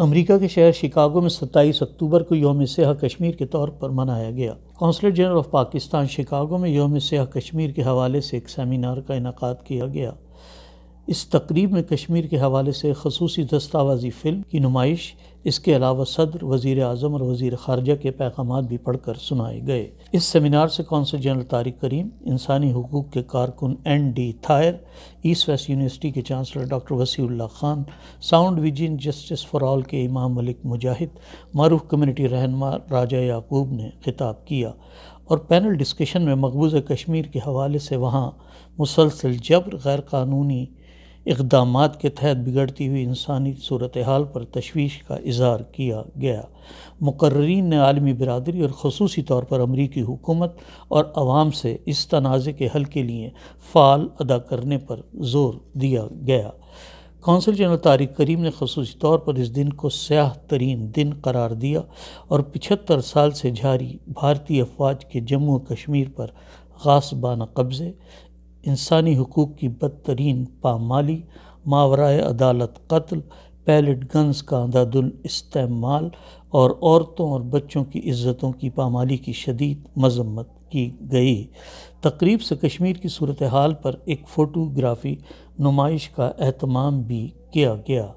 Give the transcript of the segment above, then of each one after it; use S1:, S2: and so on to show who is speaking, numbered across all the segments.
S1: America के शहर Chicago में 27 अक्टूबर को योम सयाह कश्मीर के तौर पर मनाया गया consulate general of Pakistan Chicago में योम सयाह कश्मीर के हवाले से एक सेमिनार का इनका किया गया इस तकरीब में कश्मीर के हवाले से खसूस दस्तावाजी फ़िल्म की नुमाइश इसके अलावा सदर वजीर अजम और वजीर खारजा के पैगाम भी पढ़कर सुनाए गए इस सेमिनार से कौंसल जनरल तारिक करीम इंसानी हकूक़ के कारकुन Andy Thayer East West University के chancellor doctor Wasiullah Khan Sound Vision Justice for All के इमाम मलिक मुजाहिद मरूफ कम्यूनिटी रहनमा राजा याकूब ने खिताब किया और पैनल डिस्कशन में मकबूज़ कश्मीर के हवाले से वहाँ मुसलसल जबर गैर कानूनी इकदाम के तहत बिगड़ती हुई इंसानी सूरत हाल पर तशवीश का इजहार किया गया मुकर्रीन ने आलमी बरदरी और खसूसी तौर पर अमरीकी हुकूमत और आवाम से इस तनाज़े के हल के लिए फ़ाल अदा करने पर जोर दिया गया कौंसल जनरल तारिक करीम ने खसूस तौर पर इस दिन को स्याह तरीन दिन करार दिया और पिछहत्तर साल से जारी भारतीय अफवाज के जम्मू कश्मीर पर खास बाना कब्ज़े इंसानी हकूक़ की बदतरीन पामाली मावरा अदालत कत्ल पैलेट गन्स का अंधाधुंध इस्तेमाल और औरतों और बच्चों की इज़्ज़तों की पामाली की शदीद मजम्मत की गई तकरीब से कश्मीर की सूरत हाल पर एक फ़ोटोग्राफ़ी नुमाइश का अहतमाम भी किया गया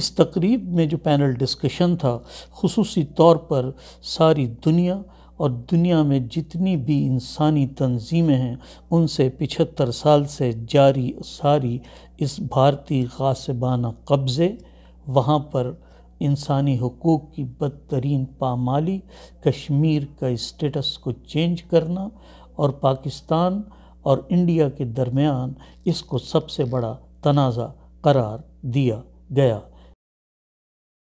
S1: इस तकरीब में जो पैनल डिस्कशन था खसूसी तौर पर सारी दुनिया और दुनिया में जितनी भी इंसानी तंजीमें हैं उनसे पिछहत्तर साल से जारी सारी इस भारतीय गासबाना कब्ज़े वहाँ पर इंसानी हकूक़ की बदतरीन पामाली कश्मीर का स्टेटस को चेंज करना और पाकिस्तान और इंडिया के दरमियान इसको सबसे बड़ा तनाज़ा करार दिया गया